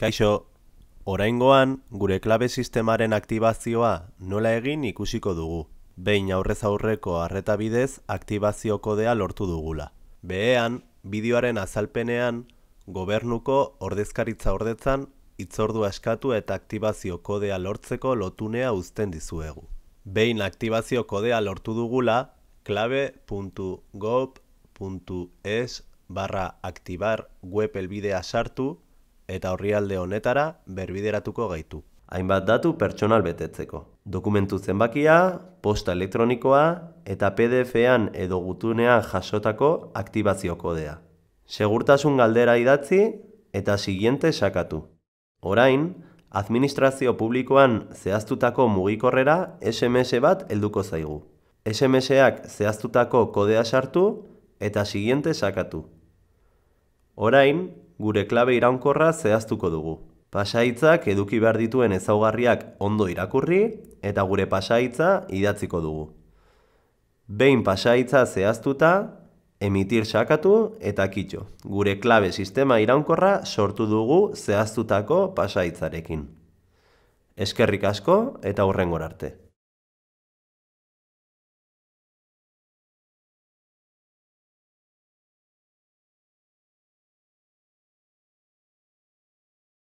Kaixo, oraingoan gure klabe sistemaren aktibazioa nola egin ikusiko dugu. Behin aurrez aurreko harreta bidez aktibazio kodea lortu dugula. Behean, bideoaren azalpenean, gobernuko ordezkaritza ordetzan itzordua askatu eta aktibazio kodea lortzeko lotunea uzten dizuegu. Behin aktibazio kodea lortu dugula, klabe.gob.es barra aktibar web elbidea sartu, eta horrialde honetara berbideratuko gaitu. Hainbat datu pertsonal betetzeko. Dokumentu zenbakia, posta elektronikoa eta PDF-ean edo gutunea jasotako aktibazio kodea. Segurtasun galdera idatzi eta siguiente sakatu. Orain, administrazio publikoan zehaztutako mugikorrera SMS bat helduko zaigu. SMS-ak zehaztutako kodea sartu eta siguiente sakatu. Orain, gure klabe iraunkorra zehaztuko dugu. Pasaitzak eduki behar dituen ezaugarriak ondo irakurri eta gure pasaitza idatziko dugu. Behin pasaitza zehaztuta, emitir sakatu eta kitxo. Gure klabe sistema iraunkorra sortu dugu zehaztutako pasaitzarekin. Eskerrik asko eta horren arte.